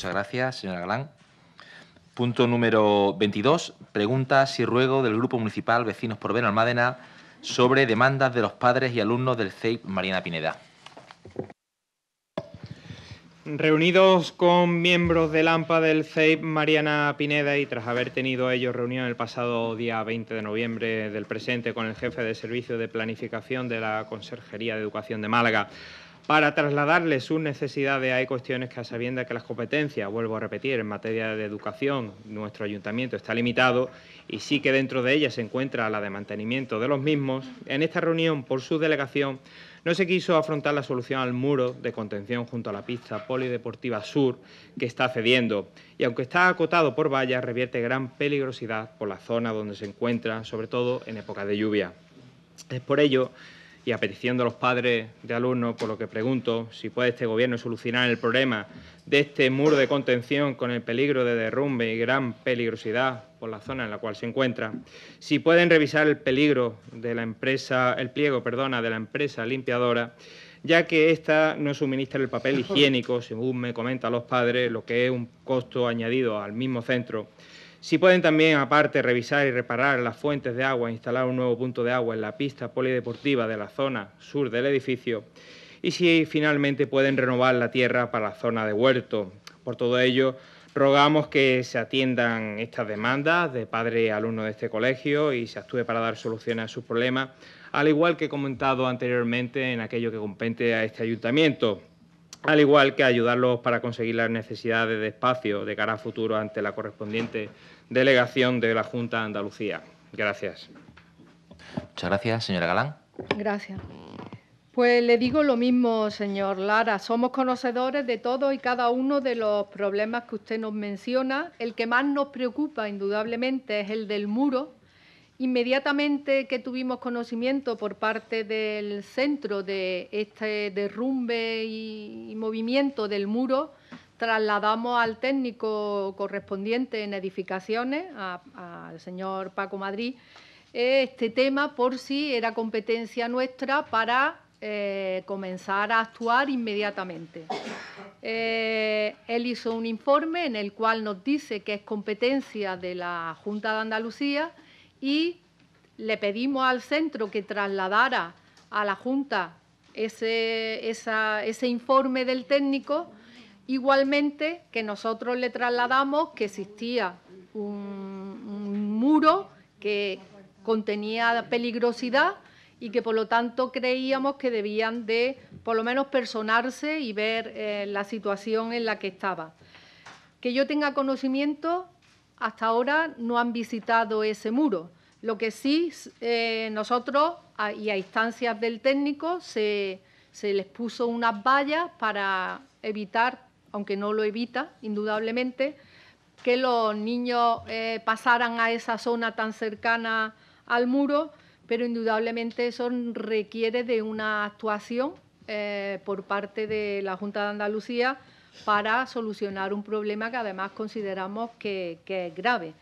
Muchas gracias, señora Galán. Punto número 22. Preguntas y ruego del Grupo Municipal Vecinos por Ben Almádena sobre demandas de los padres y alumnos del CEIP Mariana Pineda. Reunidos con miembros del AMPA del CEIP Mariana Pineda y tras haber tenido ellos reunión el pasado día 20 de noviembre del presente con el jefe de servicio de planificación de la Consejería de Educación de Málaga para trasladarles sus necesidades. Hay cuestiones que a que las competencias, vuelvo a repetir, en materia de educación, nuestro ayuntamiento está limitado y sí que dentro de ella se encuentra la de mantenimiento de los mismos. En esta reunión, por su delegación, no se quiso afrontar la solución al muro de contención junto a la pista polideportiva sur que está cediendo y aunque está acotado por vallas, revierte gran peligrosidad por la zona donde se encuentra, sobre todo en época de lluvia. Es por ello y a los padres de alumnos, por lo que pregunto si puede este Gobierno solucionar el problema de este muro de contención con el peligro de derrumbe y gran peligrosidad por la zona en la cual se encuentra. Si pueden revisar el peligro de la empresa, el pliego, perdona, de la empresa limpiadora, ya que ésta no suministra el papel higiénico, según me comentan los padres, lo que es un costo añadido al mismo centro si pueden también, aparte, revisar y reparar las fuentes de agua, instalar un nuevo punto de agua en la pista polideportiva de la zona sur del edificio. Y si finalmente pueden renovar la tierra para la zona de huerto. Por todo ello, rogamos que se atiendan estas demandas de padre y alumno de este colegio y se actúe para dar solución a sus problemas, al igual que he comentado anteriormente en aquello que compete a este ayuntamiento al igual que ayudarlos para conseguir las necesidades de espacio de cara a futuro ante la correspondiente delegación de la Junta de Andalucía. Gracias. Muchas gracias, señora Galán. Gracias. Pues le digo lo mismo, señor Lara. Somos conocedores de todos y cada uno de los problemas que usted nos menciona. El que más nos preocupa, indudablemente, es el del muro, Inmediatamente que tuvimos conocimiento por parte del centro de este derrumbe y, movimiento del muro, trasladamos al técnico correspondiente en edificaciones, al señor Paco Madrid, este tema por sí era competencia nuestra para eh, comenzar a actuar inmediatamente. Eh, él hizo un informe en el cual nos dice que es competencia de la Junta de Andalucía y le pedimos al centro que trasladara a la Junta ese, ese informe del técnico, igualmente que nosotros le trasladamos que existía un, muro que contenía peligrosidad y que por lo tanto creíamos que debían de por lo menos personarse y ver eh, la situación en la que estaba. Que yo tenga conocimiento, hasta ahora no han visitado ese muro. Lo que sí eh, nosotros y a instancias del técnico se, les puso unas vallas para evitar, aunque no lo evita, indudablemente, que los niños eh, pasaran a esa zona tan cercana al muro, pero indudablemente eso requiere de una actuación eh, por parte de la Junta de Andalucía para solucionar un problema que además consideramos que, es grave.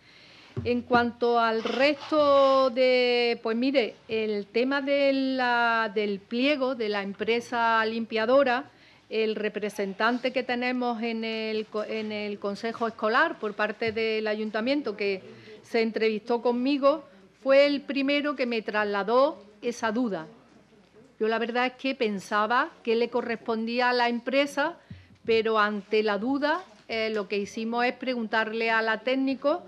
En cuanto al resto de, pues mire, el tema del pliego de la empresa limpiadora, el representante que tenemos en el Consejo Escolar por parte del ayuntamiento que se entrevistó conmigo, fue el primero que me trasladó esa duda. Yo la verdad es que pensaba que le correspondía a la empresa pero ante la duda eh, lo que hicimos es preguntarle a la técnico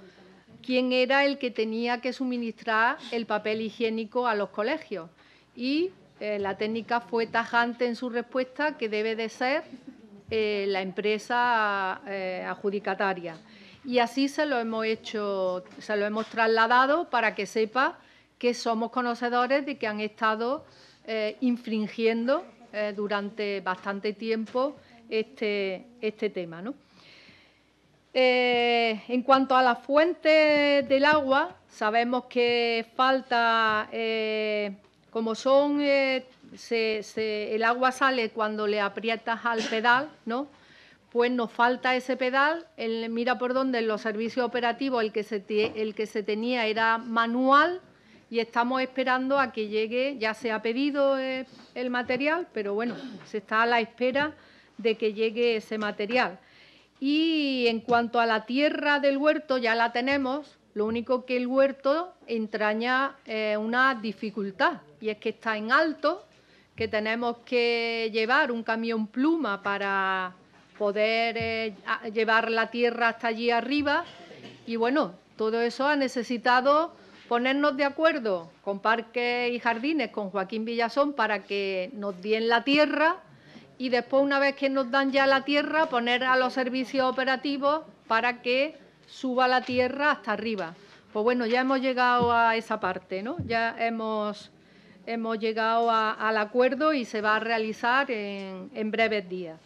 quién era el que tenía que suministrar el papel higiénico a los colegios. Y eh, la técnica fue tajante en su respuesta que debe de ser eh, la empresa adjudicataria. Y así se lo hemos hecho, se lo hemos trasladado para que sepa que somos conocedores de que han estado infringiendo durante bastante tiempo este, este tema. ¿no? Eh, en cuanto a las fuentes del agua, sabemos que falta, eh, como son, eh, el agua sale cuando le aprietas al pedal, ¿no? Pues nos falta ese pedal, mira por dónde en los servicios operativos el que, el que se tenía era manual y estamos esperando a que llegue, ya se ha pedido el material, pero bueno, se está a la espera de que llegue ese material. Y en cuanto a la tierra del huerto, ya la tenemos, lo único que el huerto entraña eh, una dificultad, y es que está en alto, que tenemos que llevar un camión pluma para poder eh, llevar la tierra hasta allí arriba. Y bueno, todo eso ha necesitado ponernos de acuerdo con parques y jardines, con Joaquín Villazón, para que nos den la tierra y después una vez que nos dan ya la tierra, poner a los servicios operativos para que suba la tierra hasta arriba. Pues bueno, ya hemos llegado a esa parte, ¿no? Ya hemos, llegado al acuerdo y se va a realizar en, breves días.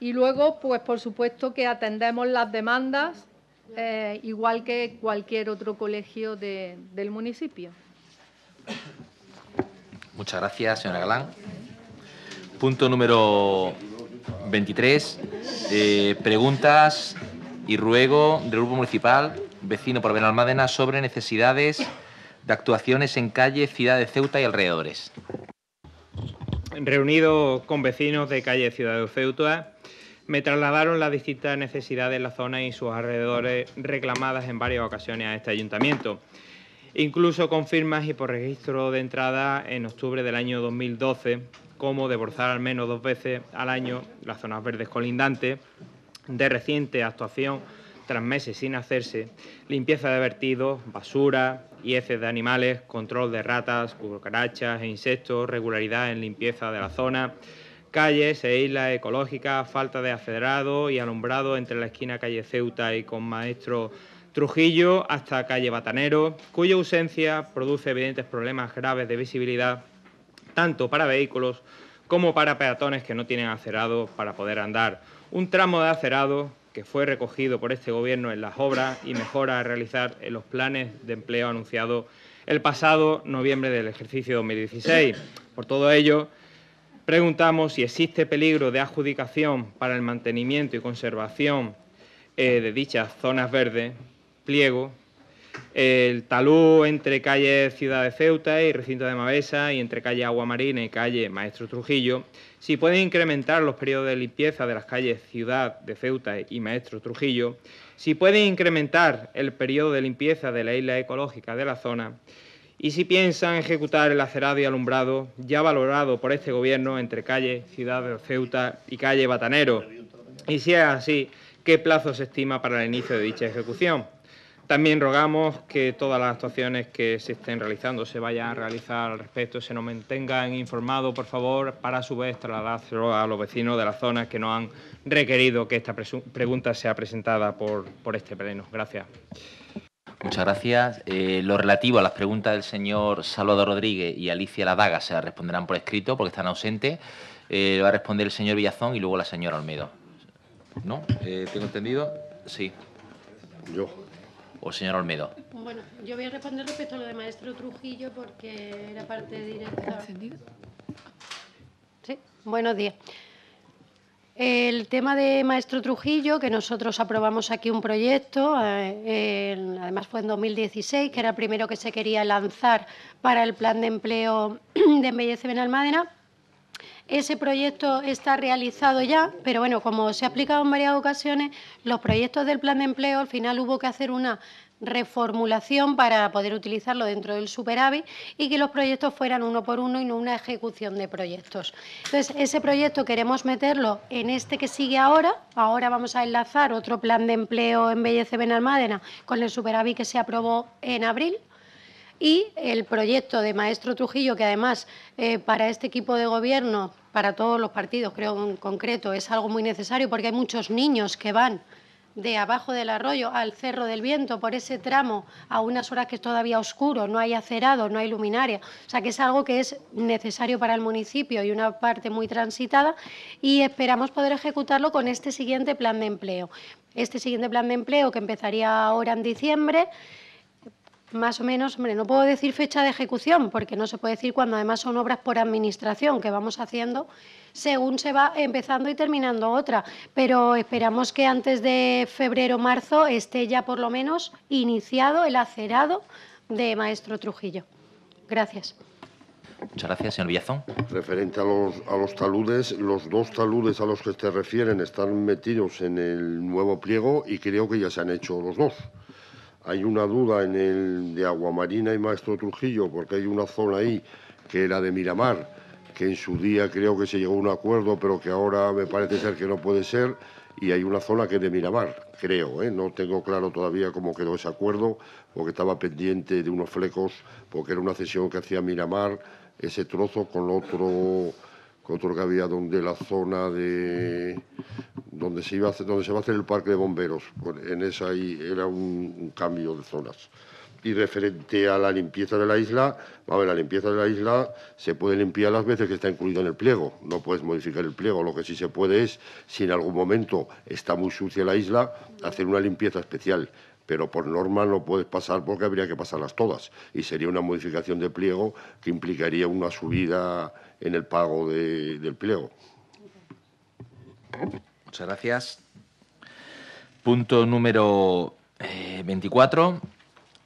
Y luego, pues por supuesto que atendemos las demandas, eh, igual que cualquier otro colegio del municipio. Muchas gracias, señora Galán. Punto número 23. Eh, preguntas y ruego del Grupo Municipal Vecino por Benalmádena sobre necesidades de actuaciones en calle, ciudad de Ceuta y alrededores. Reunido con vecinos de calle Ciudad de Ceuta, me trasladaron las distintas necesidades de la zona y sus alrededores reclamadas en varias ocasiones a este ayuntamiento incluso con firmas y por registro de entrada en octubre del año 2012, como deborzar al menos dos veces al año las zonas verdes colindantes de reciente actuación tras meses sin hacerse, limpieza de vertidos, basura y de animales, control de ratas, cucarachas e insectos, regularidad en limpieza de la zona, calles e islas ecológicas, falta de acelerado y alumbrado entre la esquina calle Ceuta y con maestro Trujillo hasta calle Batanero, cuya ausencia produce evidentes problemas graves de visibilidad, tanto para vehículos como para peatones que no tienen acerado para poder andar. Un tramo de acerado que fue recogido por este Gobierno en las obras y mejora a realizar en los planes de empleo anunciados el pasado noviembre del ejercicio 2016. Por todo ello, preguntamos si existe peligro de adjudicación para el mantenimiento y conservación eh, de dichas zonas verdes Pliego, el talud entre calle Ciudad de Ceuta y Recinto de Mavesa y entre calle Aguamarina y calle Maestro Trujillo, si pueden incrementar los periodos de limpieza de las calles Ciudad de Ceuta y Maestro Trujillo, si pueden incrementar el periodo de limpieza de la isla ecológica de la zona y si piensan ejecutar el acerado y alumbrado ya valorado por este gobierno entre calle Ciudad de Ceuta y calle Batanero. Y si es así, ¿qué plazo se estima para el inicio de dicha ejecución? También rogamos que todas las actuaciones que se estén realizando se vayan a realizar al respecto, se nos mantengan informados, por favor, para su vez trasladárselo a los vecinos de la zona que no han requerido que esta pregunta sea presentada por, este pleno. Gracias. Muchas gracias. Eh, lo relativo a las preguntas del señor Salvador Rodríguez y Alicia Ladaga se responderán por escrito porque están ausentes. Eh, va a responder el señor Villazón y luego la señora Olmedo. ¿No? Eh, ¿Tengo entendido? Sí. Yo o señor Olmedo? Bueno, yo voy a responder respecto a lo de maestro Trujillo porque era parte directa. Sí, buenos días. El tema de Maestro Trujillo, que nosotros aprobamos aquí un proyecto, eh, además fue en 2016, que era el primero que se quería lanzar para el plan de empleo de Embellece Benalmádena. Ese proyecto está realizado ya, pero bueno, como se ha explicado en varias ocasiones, los proyectos del plan de empleo al final hubo que hacer una reformulación para poder utilizarlo dentro del superávit y que los proyectos fueran uno por uno y no una ejecución de proyectos. Entonces, ese proyecto queremos meterlo en este que sigue ahora. Ahora vamos a enlazar otro plan de empleo en Bellece Benalmádena con el superávit que se aprobó en abril y el proyecto de Maestro Trujillo, que además eh, para este equipo de gobierno, para todos los partidos, creo en concreto, es algo muy necesario porque hay muchos niños que van de abajo del arroyo al Cerro del Viento, por ese tramo, a unas horas que es todavía oscuro, no hay acerado, no hay luminaria. O sea que es algo que es necesario para el municipio y una parte muy transitada y esperamos poder ejecutarlo con este siguiente plan de empleo. Este siguiente plan de empleo que empezaría ahora en diciembre. Más o menos, hombre, no puedo decir fecha de ejecución, porque no se puede decir cuando además son obras por administración que vamos haciendo según se va empezando y terminando otra, pero esperamos que antes de febrero-marzo o esté ya por lo menos iniciado el acerado de Maestro Trujillo. Gracias. Muchas gracias, señor Villazón. Referente a los, a los taludes, los dos taludes a los que te refieren están metidos en el nuevo pliego y creo que ya se han hecho los dos. Hay una duda en el de Aguamarina y Maestro Trujillo, porque hay una zona ahí que era de Miramar, que en su día creo que se llegó a un acuerdo, pero que ahora me parece ser que no puede ser, y hay una zona que es de Miramar, creo, ¿eh? no tengo claro todavía cómo quedó ese acuerdo, porque estaba pendiente de unos flecos, porque era una cesión que hacía Miramar, ese trozo con otro otro que había donde la zona de donde se iba a hacer, donde se va a hacer el parque de bomberos, pues en esa ahí era un, cambio de zonas. Y referente a la limpieza de la isla, a ver, la limpieza de la isla se puede limpiar las veces que está incluido en el pliego, no puedes modificar el pliego, lo que sí se puede es, si en algún momento está muy sucia la isla, hacer una limpieza especial pero por norma no puedes pasar porque habría que pasarlas todas y sería una modificación de pliego que implicaría una subida en el pago de, del pliego. Muchas gracias. Punto número 24. Eh,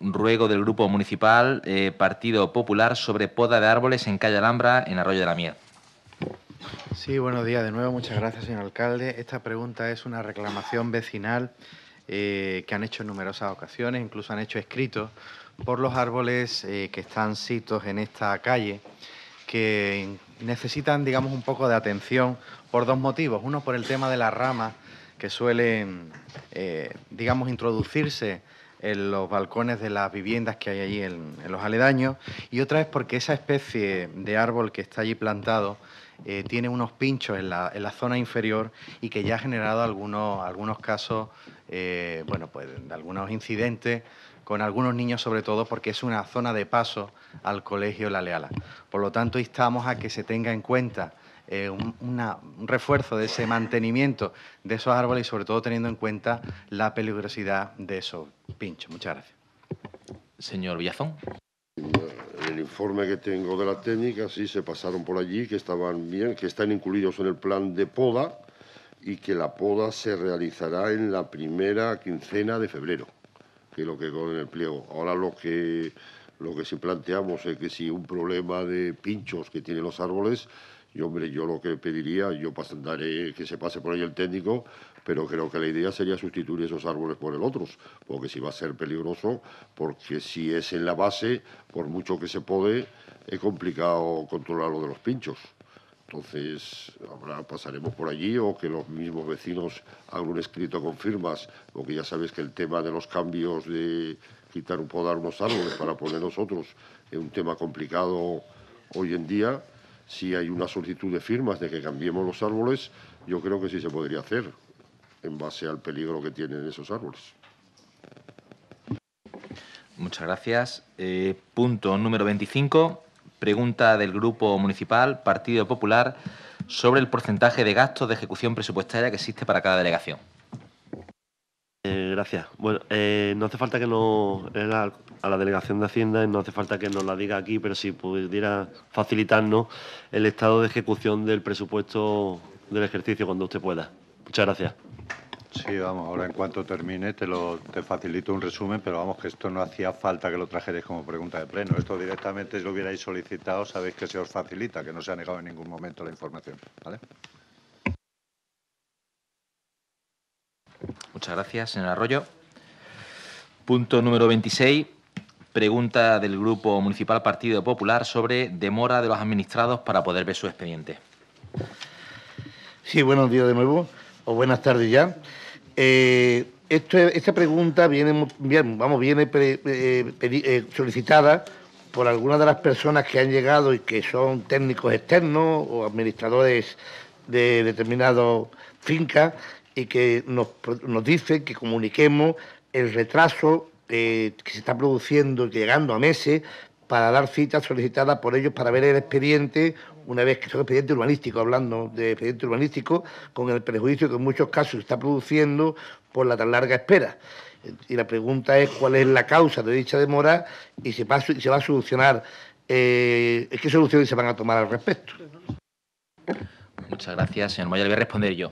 Ruego del Grupo Municipal eh, Partido Popular sobre poda de árboles en Calle Alhambra, en Arroyo de la Miel. Sí, buenos días de nuevo. Muchas gracias, señor alcalde. Esta pregunta es una reclamación vecinal eh, que han hecho en numerosas ocasiones, incluso han hecho escritos por los árboles que están sitos en esta calle que necesitan, digamos, un poco de atención por dos motivos. Uno, por el tema de las ramas que suelen, eh, digamos, introducirse en los balcones de las viviendas que hay allí en, los aledaños y otra es porque esa especie de árbol que está allí plantado eh, tiene unos pinchos en la, zona inferior y que ya ha generado algunos, algunos casos, eh, bueno, pues de algunos incidentes con algunos niños sobre todo porque es una zona de paso al Colegio La Leala. Por lo tanto, instamos a que se tenga en cuenta eh, un, un, refuerzo de ese mantenimiento de esos árboles y sobre todo teniendo en cuenta la peligrosidad de esos pinchos. Muchas gracias. Señor Villazón. El informe que tengo de la técnica, sí, se pasaron por allí, que estaban bien, que están incluidos en el plan de poda y que la poda se realizará en la primera quincena de febrero que lo que con el pliego. Ahora lo que, lo que sí planteamos es que si un problema de pinchos que tienen los árboles, yo hombre, yo lo que pediría, yo daré que se pase por ahí el técnico, pero creo que la idea sería sustituir esos árboles por el otros, porque si va a ser peligroso, porque si es en la base, por mucho que se puede, es complicado controlar lo de los pinchos. Entonces, ahora pasaremos por allí o que los mismos vecinos hagan un escrito con firmas, porque ya sabes que el tema de los cambios de quitar un podar unos árboles para poner nosotros es un tema complicado hoy en día. Si hay una solicitud de firmas de que cambiemos los árboles, yo creo que sí se podría hacer en base al peligro que tienen esos árboles. Muchas gracias. Eh, punto número 25 Pregunta del Grupo Municipal Partido Popular sobre el porcentaje de gastos de ejecución presupuestaria que existe para cada delegación. Eh, gracias. Bueno, eh, no hace falta que no eh, a la delegación de Hacienda no hace falta que nos la diga aquí, pero si pudiera facilitarnos el estado de ejecución del presupuesto del ejercicio cuando usted pueda. Muchas gracias. Sí, vamos, ahora en cuanto termine te, lo, te facilito un resumen, pero vamos, que esto no hacía falta que lo trajerais como pregunta de pleno. Esto directamente si lo hubierais solicitado, sabéis que se os facilita, que no se ha negado en ningún momento la información. ¿Vale? Muchas gracias, señor Arroyo. Punto número 26. Pregunta del Grupo Municipal Partido Popular sobre demora de los administrados para poder ver su expediente. Sí, buenos días de nuevo, o buenas tardes ya. Eh, esta pregunta viene, vamos, viene eh, eh, solicitada por algunas de las personas que han llegado y que son técnicos externos o administradores de determinadas fincas y que nos, nos dicen que comuniquemos el retraso que se está produciendo, y llegando a meses, para dar citas solicitadas por ellos para ver el expediente, una vez que es un expediente urbanístico, hablando de expediente urbanístico, con el perjuicio que en muchos casos está produciendo por la tan larga espera. Y la pregunta es cuál es la causa de dicha demora y se va, se va a solucionar, eh, qué soluciones se van a tomar al respecto. Muchas gracias, señor mayor voy a responder yo.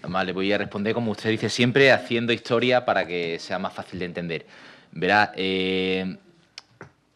Además, le voy a responder, como usted dice siempre, haciendo historia para que sea más fácil de entender. Verá, eh,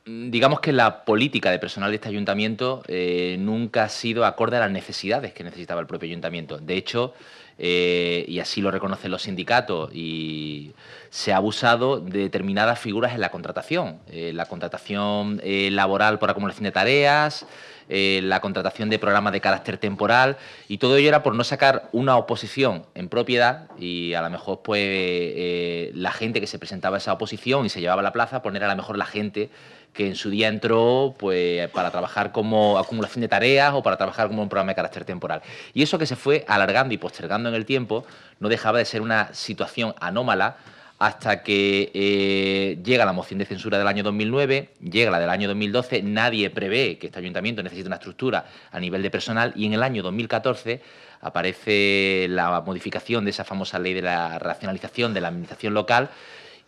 Mm, digamos que la política de personal de este ayuntamiento eh, nunca ha sido acorde a las necesidades que necesitaba el propio ayuntamiento. De hecho, eh, y así lo reconocen los sindicatos, y se ha abusado de determinadas figuras en la contratación. Eh, la contratación laboral por acumulación de tareas, eh, la contratación de programas de carácter temporal y todo ello era por no sacar una oposición en propiedad y a lo mejor pues eh, la gente que se presentaba a esa oposición y se llevaba a la plaza, poner pues, a lo mejor la gente que en su día entró pues, para trabajar como acumulación de tareas o para trabajar como un programa de carácter temporal. Y eso que se fue alargando y postergando en el tiempo no dejaba de ser una situación anómala hasta que eh, llega la moción de censura del año 2009, llega la del año 2012, nadie prevé que este ayuntamiento necesite una estructura a nivel de personal y en el año 2014 aparece la modificación de esa famosa ley de la racionalización de la administración local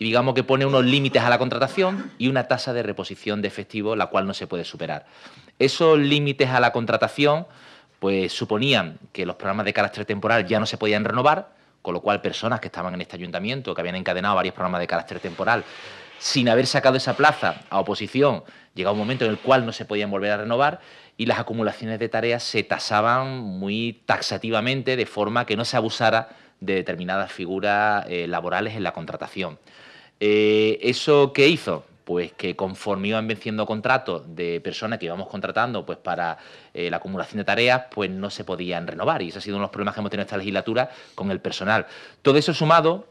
y digamos que pone unos límites a la contratación y una tasa de reposición de efectivo la cual no se puede superar. Esos límites a la contratación pues suponían que los programas de carácter temporal ya no se podían renovar, con lo cual, personas que estaban en este ayuntamiento, que habían encadenado varios programas de carácter temporal, sin haber sacado esa plaza a oposición, llega un momento en el cual no se podían volver a renovar y las acumulaciones de tareas se tasaban muy taxativamente de forma que no se abusara de determinadas figuras eh, laborales en la contratación. Eh, ¿Eso qué hizo? pues que conforme iban venciendo contratos de personas que íbamos contratando pues para eh, la acumulación de tareas, pues no se podían renovar. Y ese ha sido uno de los problemas que hemos tenido esta legislatura con el personal. Todo eso sumado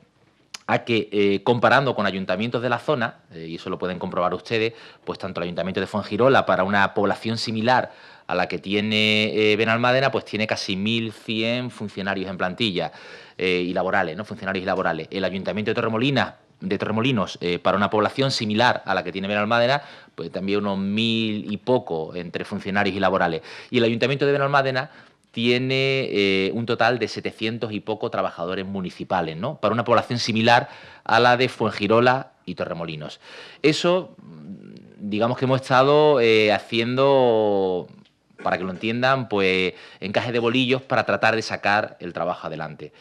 a que eh, comparando con ayuntamientos de la zona, eh, y eso lo pueden comprobar ustedes, pues tanto el ayuntamiento de Fuengirola para una población similar a la que tiene Benalmadena, pues tiene casi 1.100 funcionarios en plantilla y laborales, ¿no? Funcionarios y laborales. El Ayuntamiento de Torremolina de Torremolinos eh, para una población similar a la que tiene Benalmádena, pues también unos mil y poco entre funcionarios y laborales. Y el ayuntamiento de Benalmádena tiene eh, un total de 700 y poco trabajadores municipales, ¿no? Para una población similar a la de Fuengirola y Torremolinos. Eso, mm, digamos que hemos estado eh, haciendo, para que lo entiendan, pues encaje de bolillos para tratar de sacar el trabajo adelante.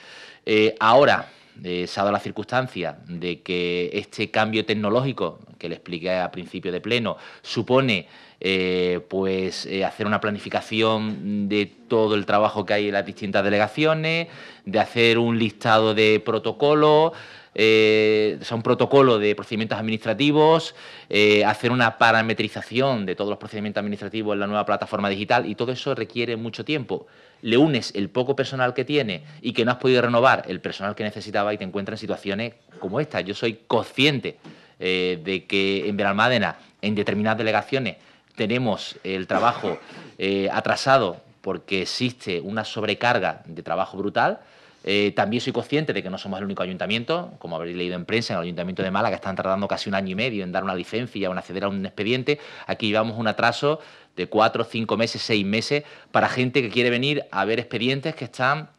ahora, eh, la circunstancia de que este cambio tecnológico, que le expliqué a principio de pleno, supone eh, pues eh, hacer una planificación de todo el trabajo que hay en las distintas delegaciones, de hacer un listado de protocolos, eh, un protocolo de procedimientos administrativos, eh, hacer una parametrización de todos los procedimientos administrativos en la nueva plataforma digital y todo eso requiere mucho tiempo. Le unes el poco personal que tiene y que no has podido renovar el personal que necesitaba y te encuentras en situaciones como esta. Yo soy consciente eh, de que en Benalmádena, en determinadas delegaciones, tenemos el trabajo eh, atrasado porque existe una sobrecarga de trabajo brutal eh, también soy consciente de que no somos el único ayuntamiento, como habréis leído en prensa, en el ayuntamiento de Mala, que están tardando casi un año y medio en dar una licencia o en acceder a un expediente. Aquí llevamos un atraso de cuatro, cinco meses, seis meses para gente que quiere venir a ver expedientes que están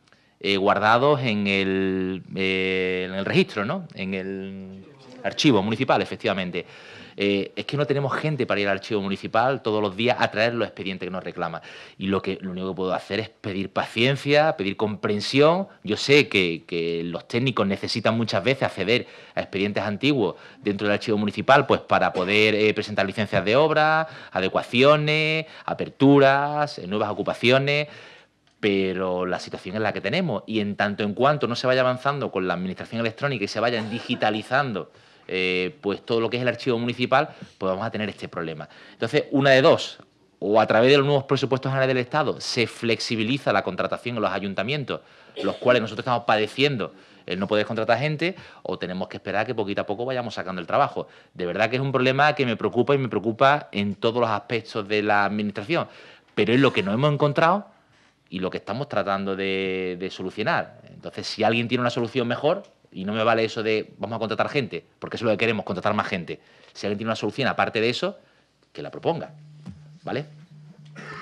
eh, guardados en el, eh, en el registro, ¿no? En el archivo municipal, efectivamente. Eh, es que no tenemos gente para ir al archivo municipal todos los días a traer los expedientes que nos reclaman. Y lo, que, lo único que puedo hacer es pedir paciencia, pedir comprensión. Yo sé que, los técnicos necesitan muchas veces acceder a expedientes antiguos dentro del archivo municipal pues para poder eh, presentar licencias de obra, adecuaciones, aperturas, eh, nuevas ocupaciones pero la situación es la que tenemos y en tanto en cuanto no se vaya avanzando con la administración electrónica y se vayan digitalizando eh, pues todo lo que es el archivo municipal, pues vamos a tener este problema. Entonces, una de dos, o a través de los nuevos presupuestos generales del Estado se flexibiliza la contratación en los ayuntamientos, los cuales nosotros estamos padeciendo el no poder contratar gente, o tenemos que esperar que poquito a poco vayamos sacando el trabajo. De verdad que es un problema que me preocupa y me preocupa en todos los aspectos de la administración, pero es lo que no hemos encontrado y lo que estamos tratando de solucionar. Entonces, si alguien tiene una solución mejor, y no me vale eso de vamos a contratar gente, porque eso es lo que queremos, contratar más gente. Si alguien tiene una solución aparte de eso, que la proponga. ¿Vale?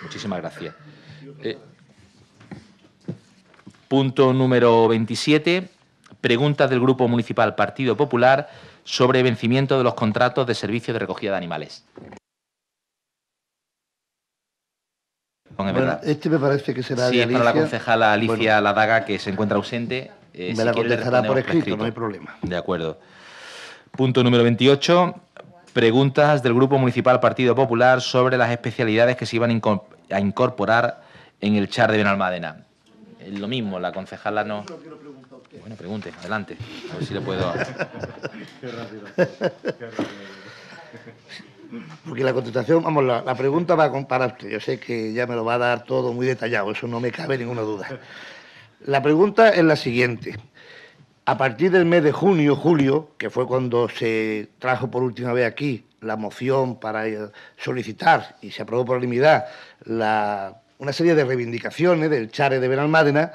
Muchísimas gracias. Eh, punto número 27. Preguntas del Grupo Municipal Partido Popular sobre vencimiento de los contratos de servicio de recogida de animales. Bueno, este me parece que será sí, para la concejala Alicia Ladaga, que se encuentra ausente. Eh, me la contestará por escrito, no hay problema. De acuerdo. Punto número 28. Preguntas del Grupo Municipal Partido Popular sobre las especialidades que se iban a incorporar en el char de Benalmádena. Lo mismo, la concejala no. Bueno, pregunte, adelante. A ver si le puedo. Porque la contestación, vamos, la, la pregunta va a compararte. Yo sé que ya me lo va a dar todo muy detallado, eso no me cabe ninguna duda. La pregunta es la siguiente. A partir del mes de junio, julio, que fue cuando se trajo por última vez aquí la moción para eh, solicitar y se aprobó por unanimidad la, una serie de reivindicaciones del Chare de Benalmádena,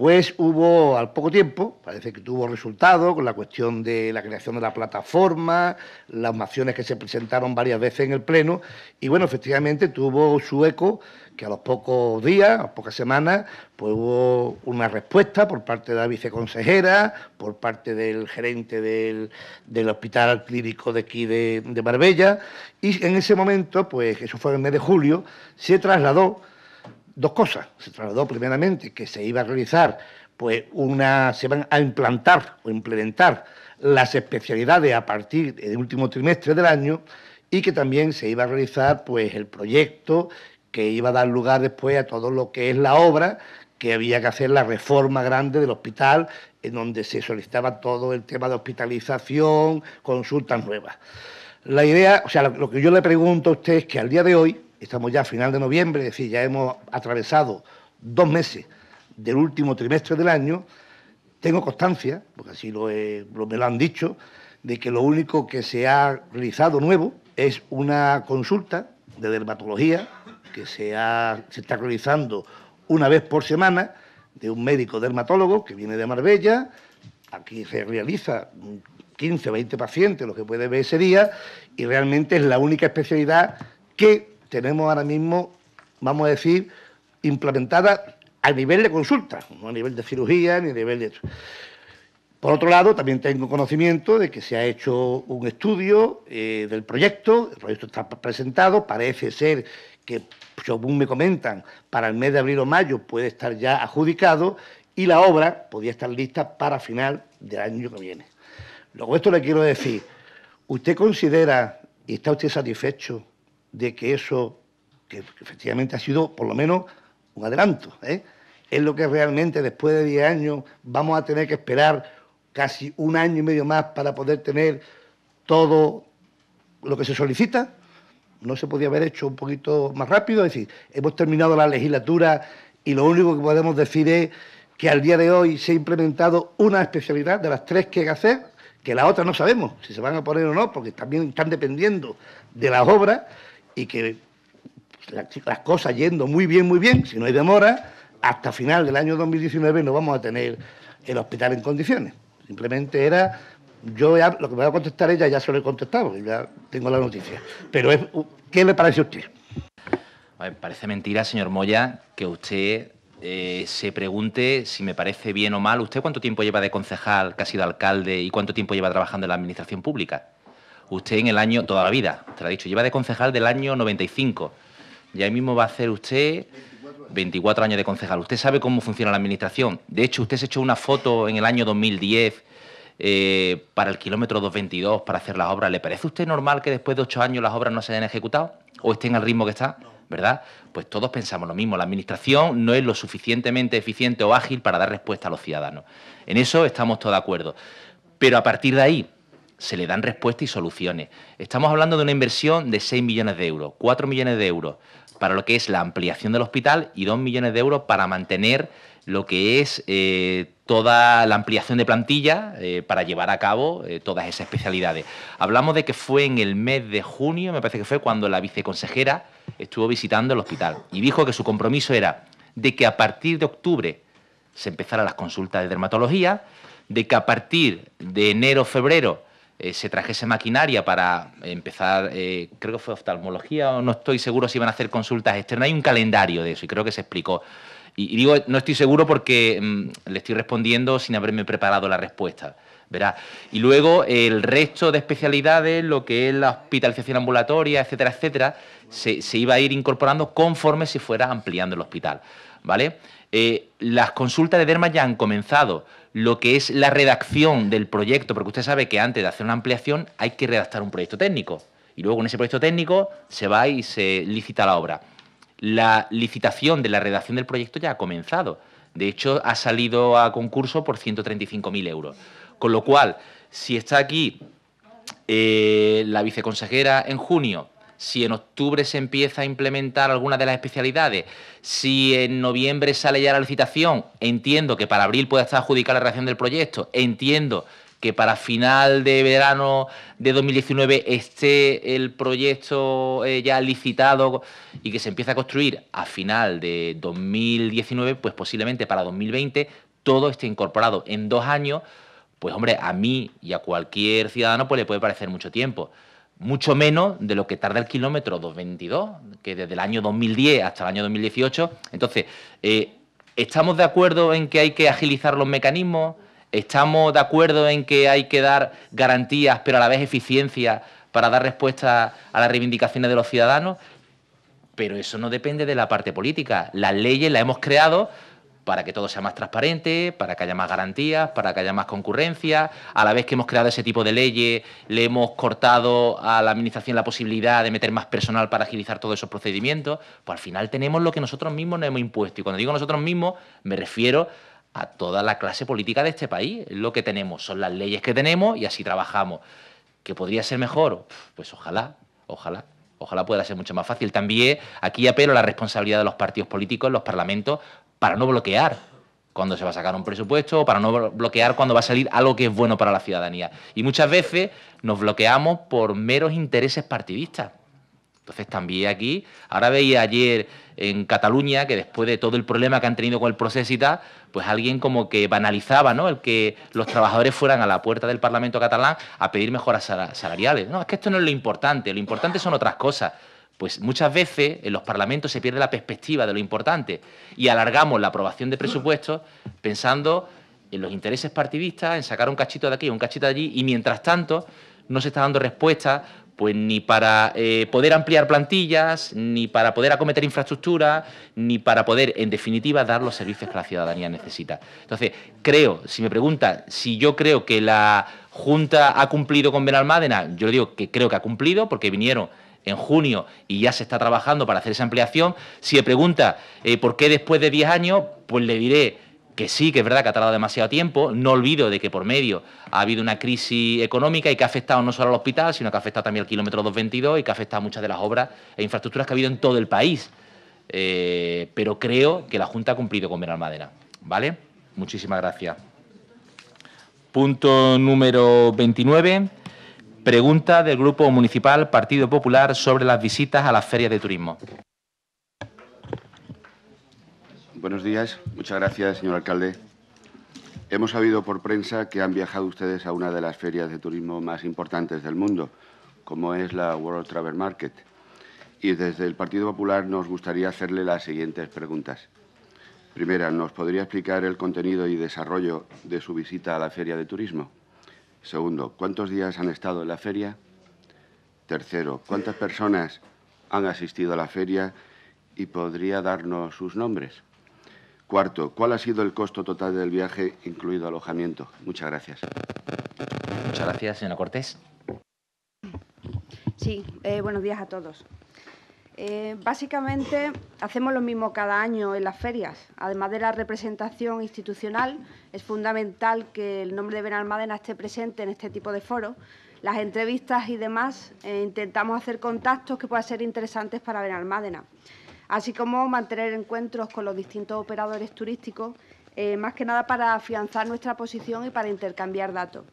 pues hubo al poco tiempo, parece que tuvo resultado con la cuestión de la creación de la plataforma, las mociones que se presentaron varias veces en el Pleno, y bueno, efectivamente tuvo su eco, que a los pocos días, a pocas semanas, pues hubo una respuesta por parte de la viceconsejera, por parte del gerente del, del hospital clínico de aquí de, de Marbella, y en ese momento, pues eso fue en el mes de julio, se trasladó dos cosas. Se trasladó primeramente que se iba a realizar, pues una, se van a implantar o implementar las especialidades a partir del último trimestre del año y que también se iba a realizar pues el proyecto que iba a dar lugar después a todo lo que es la obra que había que hacer la reforma grande del hospital, en donde se solicitaba todo el tema de hospitalización, consultas nuevas. La idea, o sea, lo que yo le pregunto a usted es que al día de hoy, estamos ya a final de noviembre, es decir, ya hemos atravesado dos meses del último trimestre del año, tengo constancia, porque así me lo han dicho, de que lo único que se ha realizado nuevo es una consulta de dermatología que se, ha, se está realizando una vez por semana de un médico dermatólogo que viene de Marbella. Aquí se realiza 15 o 20 pacientes, lo que puede ver ese día, y realmente es la única especialidad que tenemos ahora mismo, vamos a decir, implementada a nivel de consulta, no a nivel de cirugía ni a nivel de Por otro lado, también tengo conocimiento de que se ha hecho un estudio eh, del proyecto, el proyecto está presentado, parece ser que, según me comentan, para el mes de abril o mayo puede estar ya adjudicado y la obra podría estar lista para final del año que viene. Luego, esto le quiero decir, ¿usted considera y está usted satisfecho de que eso, que, efectivamente ha sido por lo menos un adelanto, ¿eh? es lo que realmente después de 10 años vamos a tener que esperar casi un año y medio más para poder tener todo lo que se solicita. No se podía haber hecho un poquito más rápido, es decir, hemos terminado la legislatura y lo único que podemos decir es que al día de hoy se ha implementado una especialidad de las tres que hay que hacer, que la otra no sabemos si se van a poner o no, porque también están dependiendo de las obras y que las cosas yendo muy bien, muy bien, si no hay demora, hasta final del año 2019 no vamos a tener el hospital en condiciones. Simplemente era, yo lo que me va a contestar ella ya se lo he contestado, ya tengo la noticia. Pero ¿qué le parece a usted? Me parece mentira, señor Moya, que usted eh, se pregunte si me parece bien o mal. ¿Usted cuánto tiempo lleva de concejal, casi de alcalde, y cuánto tiempo lleva trabajando en la administración pública? usted en el año, toda la vida, te lo ha dicho, lleva de concejal del año 95. Y ahí mismo va a hacer usted 24 años de concejal. Usted sabe cómo funciona la administración. De hecho, usted se echó una foto en el año 2010 eh, para el kilómetro 222 para hacer las obras. ¿Le parece a usted normal que después de ocho años las obras no se hayan ejecutado? ¿O estén al ritmo que está? ¿Verdad? Pues todos pensamos lo mismo. La administración no es lo suficientemente eficiente o ágil para dar respuesta a los ciudadanos. En eso estamos todos de acuerdo. Pero a partir de ahí, se le dan respuestas y soluciones. Estamos hablando de una inversión de 6 millones de euros, 4 millones de euros para lo que es la ampliación del hospital y 2 millones de euros para mantener lo que es eh, toda la ampliación de plantilla eh, para llevar a cabo eh, todas esas especialidades. Hablamos de que fue en el mes de junio, me parece que fue cuando la viceconsejera estuvo visitando el hospital y dijo que su compromiso era de que a partir de octubre se empezaran las consultas de dermatología, de que a partir de enero-febrero eh, se trajese maquinaria para empezar, eh, creo que fue oftalmología o no estoy seguro si iban a hacer consultas externas. Hay un calendario de eso y creo que se explicó. Y, digo, no estoy seguro porque mm, le estoy respondiendo sin haberme preparado la respuesta. Verá. Y luego el resto de especialidades, lo que es la hospitalización ambulatoria, etcétera, etcétera, se, iba a ir incorporando conforme se fuera ampliando el hospital. ¿Vale? Eh, las consultas de derma ya han comenzado lo que es la redacción del proyecto, porque usted sabe que antes de hacer una ampliación hay que redactar un proyecto técnico. Y luego con ese proyecto técnico se va y se licita la obra. La licitación de la redacción del proyecto ya ha comenzado. De hecho, ha salido a concurso por 135.000 euros. Con lo cual, si está aquí eh, la viceconsejera en junio si en octubre se empieza a implementar alguna de las especialidades, si en noviembre sale ya la licitación, entiendo que para abril pueda estar adjudicada la reacción del proyecto, entiendo que para final de verano de 2019 esté el proyecto eh, ya licitado y que se empiece a construir a final de 2019, pues posiblemente para 2020 todo esté incorporado en dos años, pues hombre, a mí y a cualquier ciudadano pues le puede parecer mucho tiempo mucho menos de lo que tarda el kilómetro 222, que desde el año 2010 hasta el año 2018. Entonces, eh, ¿estamos de acuerdo en que hay que agilizar los mecanismos? ¿Estamos de acuerdo en que hay que dar garantías, pero a la vez eficiencia, para dar respuesta a las reivindicaciones de los ciudadanos? Pero eso no depende de la parte política. Las leyes las hemos creado para que todo sea más transparente, para que haya más garantías, para que haya más concurrencia. A la vez que hemos creado ese tipo de leyes, le hemos cortado a la Administración la posibilidad de meter más personal para agilizar todos esos procedimientos, pues al final tenemos lo que nosotros mismos nos hemos impuesto. Y cuando digo nosotros mismos, me refiero a toda la clase política de este país. Lo que tenemos son las leyes que tenemos y así trabajamos. ¿Qué podría ser mejor? Pues ojalá, ojalá ojalá pueda ser mucho más fácil. También aquí apelo a la responsabilidad de los partidos políticos, los parlamentos, para no bloquear cuando se va a sacar un presupuesto, para no bloquear cuando va a salir algo que es bueno para la ciudadanía. Y muchas veces nos bloqueamos por meros intereses partidistas. Entonces también aquí, ahora veía ayer en Cataluña que después de todo el problema que han tenido con el proceso y tal, pues alguien como que banalizaba ¿no? el que los trabajadores fueran a la puerta del Parlamento catalán a pedir mejoras salariales. No, es que esto no es lo importante, lo importante son otras cosas pues muchas veces en los parlamentos se pierde la perspectiva de lo importante y alargamos la aprobación de presupuestos pensando en los intereses partidistas, en sacar un cachito de aquí, un cachito de allí, y mientras tanto no se está dando respuesta pues ni para eh, poder ampliar plantillas, ni para poder acometer infraestructura, ni para poder, en definitiva, dar los servicios que la ciudadanía necesita. Entonces, creo, si me pregunta si yo creo que la Junta ha cumplido con Benalmádena, yo le digo que creo que ha cumplido, porque vinieron en junio y ya se está trabajando para hacer esa ampliación. Si le pregunta eh, por qué después de 10 años, pues le diré que sí, que es verdad que ha tardado demasiado tiempo. No olvido de que por medio ha habido una crisis económica y que ha afectado no solo al hospital, sino que ha afectado también al kilómetro 222 y que ha afectado muchas de las obras e infraestructuras que ha habido en todo el país. Eh, pero creo que la Junta ha cumplido con madera. ¿Vale? Muchísimas gracias. Punto número 29. Pregunta del Grupo Municipal Partido Popular sobre las visitas a las ferias de turismo. Buenos días. Muchas gracias, señor alcalde. Hemos sabido por prensa que han viajado ustedes a una de las ferias de turismo más importantes del mundo, como es la World Travel Market. Y desde el Partido Popular nos gustaría hacerle las siguientes preguntas. Primera, ¿nos podría explicar el contenido y desarrollo de su visita a la feria de turismo? Segundo, ¿cuántos días han estado en la feria? Tercero, ¿cuántas personas han asistido a la feria y podría darnos sus nombres? Cuarto, ¿cuál ha sido el costo total del viaje, incluido alojamiento? Muchas gracias. Muchas gracias, señora Cortés. Sí, eh, buenos días a todos. Eh, básicamente hacemos lo mismo cada año en las ferias. Además de la representación institucional, es fundamental que el nombre de Benalmádena esté presente en este tipo de foros. Las entrevistas y demás, eh, intentamos hacer contactos que puedan ser interesantes para Benalmádena, así como mantener encuentros con los distintos operadores turísticos, eh, más que nada para afianzar nuestra posición y para intercambiar datos.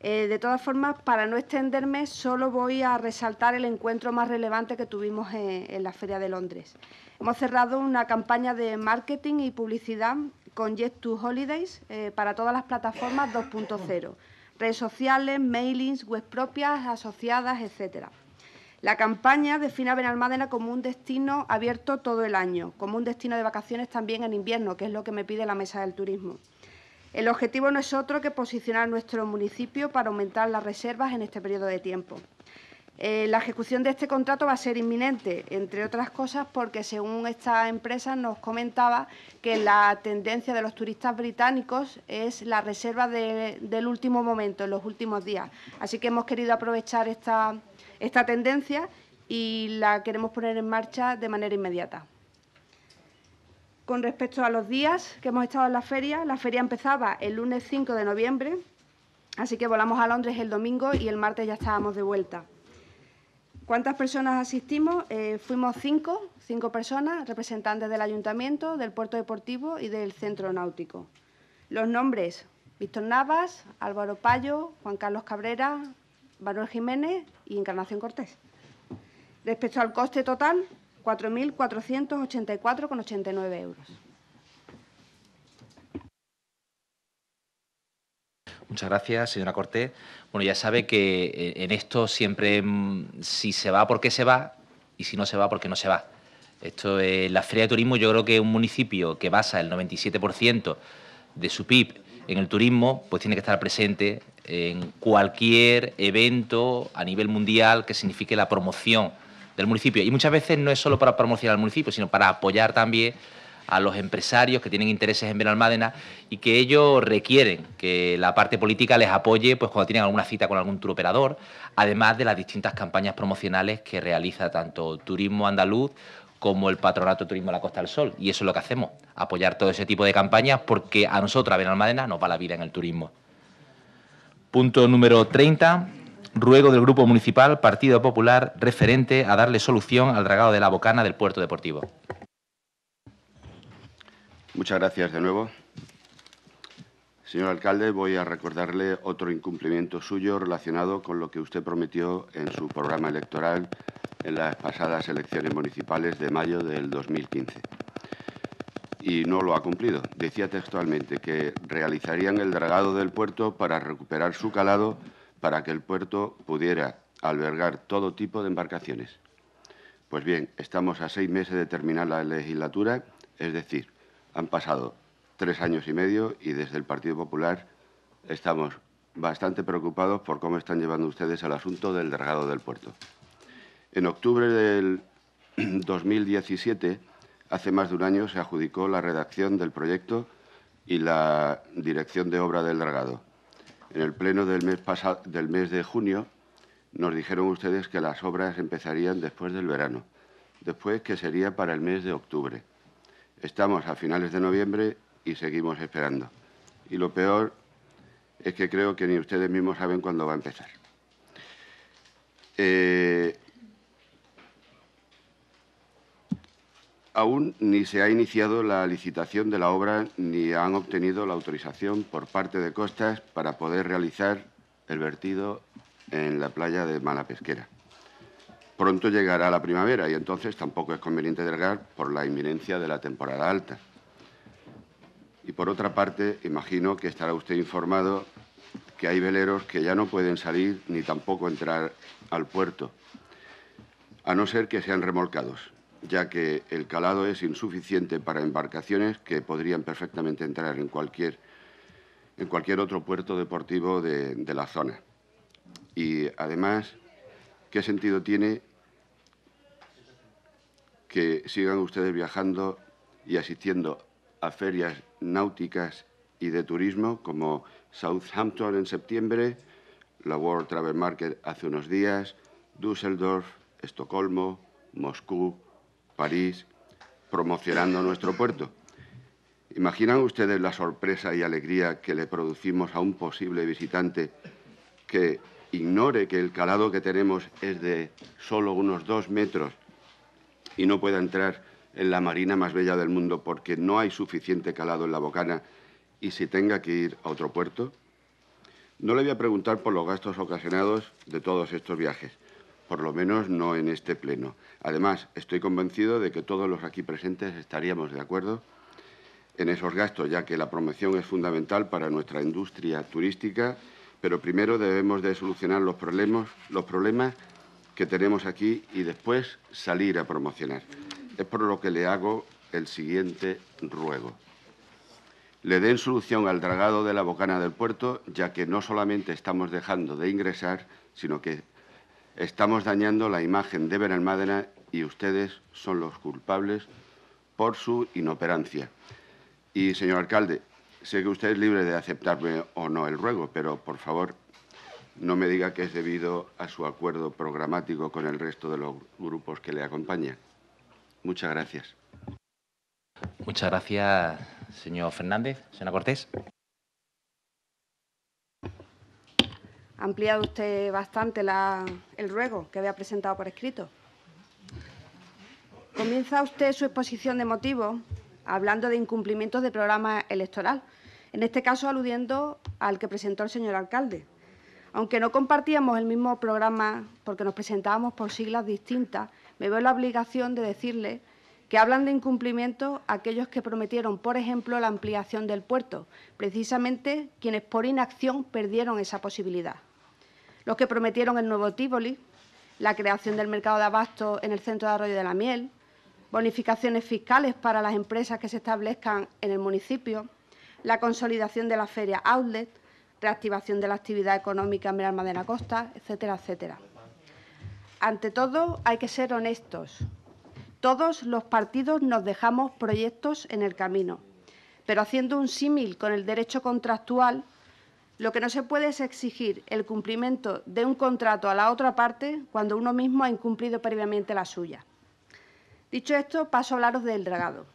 Eh, de todas formas, para no extenderme, solo voy a resaltar el encuentro más relevante que tuvimos eh, en, la Feria de Londres. Hemos cerrado una campaña de marketing y publicidad con Jet to Holidays eh, para todas las plataformas 2.0, redes sociales, mailings, web propias, asociadas, etcétera. La campaña define a Benalmádena como un destino abierto todo el año, como un destino de vacaciones también en invierno, que es lo que me pide la Mesa del Turismo. El objetivo no es otro que posicionar nuestro municipio para aumentar las reservas en este periodo de tiempo. Eh, la ejecución de este contrato va a ser inminente, entre otras cosas porque, según esta empresa, nos comentaba que la tendencia de los turistas británicos es la reserva del último momento, en los últimos días. Así que hemos querido aprovechar esta tendencia y la queremos poner en marcha de manera inmediata. Con respecto a los días que hemos estado en la feria, la feria empezaba el lunes 5 de noviembre, así que volamos a Londres el domingo y el martes ya estábamos de vuelta. ¿Cuántas personas asistimos? Eh, fuimos cinco, cinco personas, representantes del ayuntamiento, del puerto deportivo y del centro náutico. Los nombres, Víctor Navas, Álvaro Payo, Juan Carlos Cabrera, Manuel Jiménez y Encarnación Cortés. Respecto al coste total, 4.484,89 euros. Muchas gracias, señora Cortés. Bueno, ya sabe que eh, en esto siempre, mm, si se va, ¿por qué se va? Y si no se va, ¿por qué no se va? Esto es la feria de turismo. Yo creo que un municipio que basa el 97% de su PIB en el turismo, pues tiene que estar presente en cualquier evento a nivel mundial que signifique la promoción del municipio. Y muchas veces no es solo para promocionar al municipio, sino para apoyar también a los empresarios que tienen intereses en Benalmádena y que ellos requieren que la parte política les apoye pues cuando tienen alguna cita con algún operador además de las distintas campañas promocionales que realiza tanto Turismo Andaluz como el Patronato Turismo de la Costa del Sol. Y eso es lo que hacemos, apoyar todo ese tipo de campañas porque a nosotros, a Benalmádena, nos va la vida en el turismo. Punto número 30, ruego del Grupo Municipal Partido Popular referente a darle solución al dragado de la bocana del puerto deportivo. Muchas gracias de nuevo. Señor alcalde, voy a recordarle otro incumplimiento suyo relacionado con lo que usted prometió en su programa electoral en las pasadas elecciones municipales de mayo del 2015. Y no lo ha cumplido. Decía textualmente que realizarían el dragado del puerto para recuperar su calado para que el puerto pudiera albergar todo tipo de embarcaciones. Pues bien, estamos a seis meses de terminar la legislatura, es decir, han pasado tres años y medio y desde el Partido Popular estamos bastante preocupados por cómo están llevando ustedes el asunto del dragado del puerto. En octubre del 2017, hace más de un año, se adjudicó la redacción del proyecto y la dirección de obra del dragado. En el pleno del mes, pasado, del mes de junio nos dijeron ustedes que las obras empezarían después del verano, después que sería para el mes de octubre. Estamos a finales de noviembre y seguimos esperando. Y lo peor es que creo que ni ustedes mismos saben cuándo va a empezar. Eh, aún ni se ha iniciado la licitación de la obra ni han obtenido la autorización por parte de Costas para poder realizar el vertido en la playa de Pesquera. Pronto llegará la primavera y entonces tampoco es conveniente delgar por la inminencia de la temporada alta. Y por otra parte, imagino que estará usted informado que hay veleros que ya no pueden salir ni tampoco entrar al puerto, a no ser que sean remolcados ya que el calado es insuficiente para embarcaciones que podrían perfectamente entrar en cualquier, en cualquier otro puerto deportivo de, la zona. Y además, ¿qué sentido tiene que sigan ustedes viajando y asistiendo a ferias náuticas y de turismo como Southampton en septiembre, la World Travel Market hace unos días, Düsseldorf, Estocolmo, Moscú, París, promocionando nuestro puerto. ¿Imaginan ustedes la sorpresa y alegría que le producimos a un posible visitante que ignore que el calado que tenemos es de solo unos dos metros y no pueda entrar en la marina más bella del mundo porque no hay suficiente calado en la bocana y se tenga que ir a otro puerto? No le voy a preguntar por los gastos ocasionados de todos estos viajes por lo menos no en este pleno. Además, estoy convencido de que todos los aquí presentes estaríamos de acuerdo en esos gastos, ya que la promoción es fundamental para nuestra industria turística, pero primero debemos de solucionar los problemas, los problemas que tenemos aquí y después salir a promocionar. Es por lo que le hago el siguiente ruego. Le den solución al dragado de la bocana del puerto, ya que no solamente estamos dejando de ingresar, sino que Estamos dañando la imagen de Benalmádena y ustedes son los culpables por su inoperancia. Y, señor alcalde, sé que usted es libre de aceptarme o no el ruego, pero, por favor, no me diga que es debido a su acuerdo programático con el resto de los grupos que le acompañan. Muchas gracias. Muchas gracias, señor Fernández. Señora Cortés. ha ampliado usted bastante el ruego que había presentado por escrito. Comienza usted su exposición de motivos hablando de incumplimientos del programa electoral, en este caso aludiendo al que presentó el señor alcalde. Aunque no compartíamos el mismo programa porque nos presentábamos por siglas distintas, me veo la obligación de decirle que hablan de incumplimiento aquellos que prometieron, por ejemplo, la ampliación del puerto, precisamente quienes por inacción perdieron esa posibilidad los que prometieron el nuevo Tívoli, la creación del mercado de abasto en el centro de Arroyo de la Miel, bonificaciones fiscales para las empresas que se establezcan en el municipio, la consolidación de la feria outlet, reactivación de la actividad económica en Miralma de la Costa, etcétera, etcétera. Ante todo, hay que ser honestos. Todos los partidos nos dejamos proyectos en el camino, pero haciendo un símil con el derecho contractual, lo que no se puede es exigir el cumplimiento de un contrato a la otra parte cuando uno mismo ha incumplido previamente la suya. Dicho esto, paso a hablaros del dragado.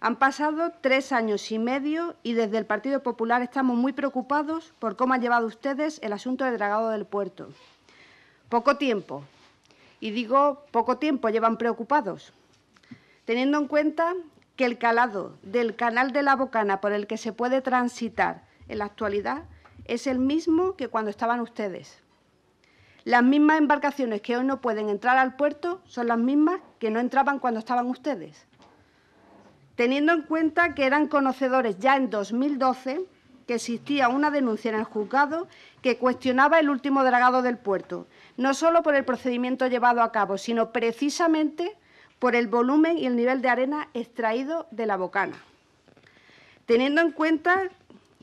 Han pasado tres años y medio y desde el Partido Popular estamos muy preocupados por cómo han llevado ustedes el asunto del dragado del puerto. Poco tiempo, y digo poco tiempo llevan preocupados, teniendo en cuenta que el calado del canal de la Bocana por el que se puede transitar en la actualidad es el mismo que cuando estaban ustedes. Las mismas embarcaciones que hoy no pueden entrar al puerto son las mismas que no entraban cuando estaban ustedes. Teniendo en cuenta que eran conocedores ya en 2012 que existía una denuncia en el juzgado que cuestionaba el último dragado del puerto, no solo por el procedimiento llevado a cabo, sino precisamente por el volumen y el nivel de arena extraído de la bocana. Teniendo en cuenta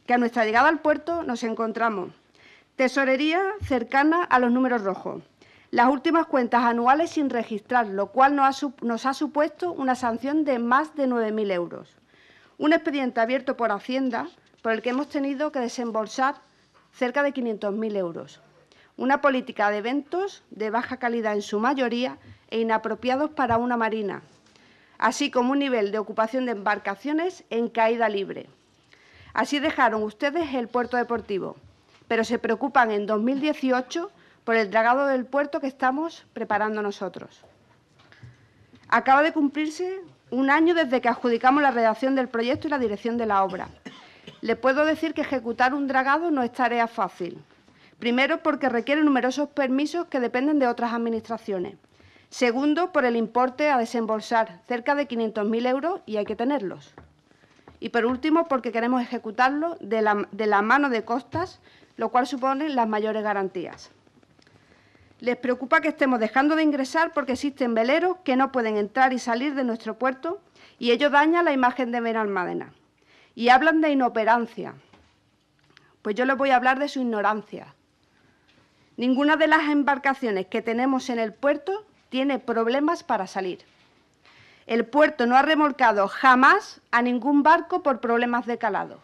que a nuestra llegada al puerto nos encontramos tesorería cercana a los números rojos, las últimas cuentas anuales sin registrar, lo cual nos ha, supuesto una sanción de más de 9.000 euros, un expediente abierto por Hacienda por el que hemos tenido que desembolsar cerca de 500.000 euros, una política de eventos de baja calidad en su mayoría e inapropiados para una marina, así como un nivel de ocupación de embarcaciones en caída libre. Así dejaron ustedes el puerto deportivo, pero se preocupan en 2018 por el dragado del puerto que estamos preparando nosotros. Acaba de cumplirse un año desde que adjudicamos la redacción del proyecto y la dirección de la obra. Le puedo decir que ejecutar un dragado no es tarea fácil. Primero, porque requiere numerosos permisos que dependen de otras administraciones. Segundo, por el importe a desembolsar, cerca de 500.000 euros, y hay que tenerlos. Y por último, porque queremos ejecutarlo de la, mano de costas, lo cual supone las mayores garantías. Les preocupa que estemos dejando de ingresar porque existen veleros que no pueden entrar y salir de nuestro puerto y ello daña la imagen de Benalmádena. Y hablan de inoperancia. Pues yo les voy a hablar de su ignorancia. Ninguna de las embarcaciones que tenemos en el puerto tiene problemas para salir el puerto no ha remolcado jamás a ningún barco por problemas de calado.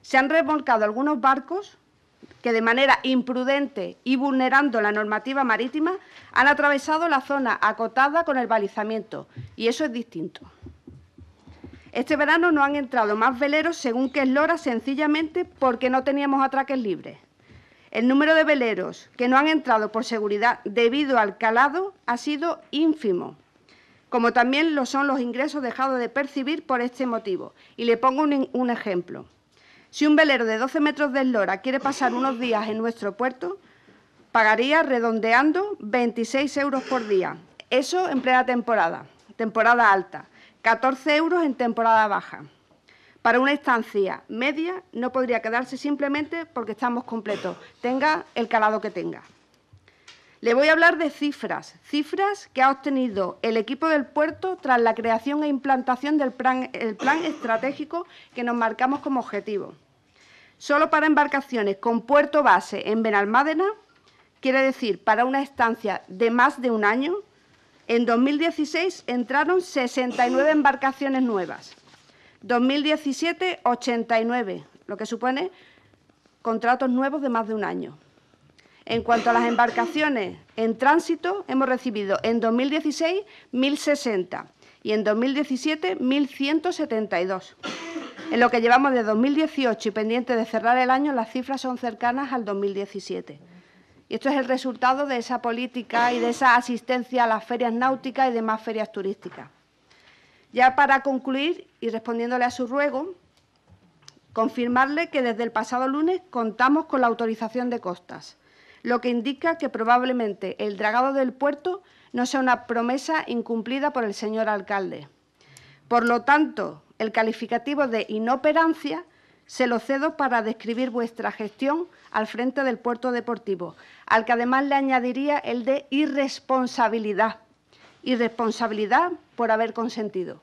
Se han remolcado algunos barcos que de manera imprudente y vulnerando la normativa marítima han atravesado la zona acotada con el balizamiento, y eso es distinto. Este verano no han entrado más veleros según que es Lora sencillamente porque no teníamos atraques libres. El número de veleros que no han entrado por seguridad debido al calado ha sido ínfimo como también lo son los ingresos dejados de percibir por este motivo. Y le pongo un, ejemplo. Si un velero de 12 metros de eslora quiere pasar unos días en nuestro puerto, pagaría redondeando 26 euros por día. Eso en plena temporada, temporada alta. 14 euros en temporada baja. Para una estancia media no podría quedarse simplemente porque estamos completos, tenga el calado que tenga. Le voy a hablar de cifras, cifras que ha obtenido el equipo del puerto tras la creación e implantación del plan, estratégico que nos marcamos como objetivo. Solo para embarcaciones con puerto base en Benalmádena, quiere decir para una estancia de más de un año, en 2016 entraron 69 embarcaciones nuevas, 2017 89, lo que supone contratos nuevos de más de un año. En cuanto a las embarcaciones en tránsito, hemos recibido en 2016 1.060 y en 2017 1.172. En lo que llevamos de 2018 y pendiente de cerrar el año, las cifras son cercanas al 2017. Y esto es el resultado de esa política y de esa asistencia a las ferias náuticas y demás ferias turísticas. Ya para concluir y respondiéndole a su ruego, confirmarle que desde el pasado lunes contamos con la autorización de costas lo que indica que probablemente el dragado del puerto no sea una promesa incumplida por el señor alcalde. Por lo tanto, el calificativo de inoperancia se lo cedo para describir vuestra gestión al frente del puerto deportivo, al que además le añadiría el de irresponsabilidad. Irresponsabilidad por haber consentido.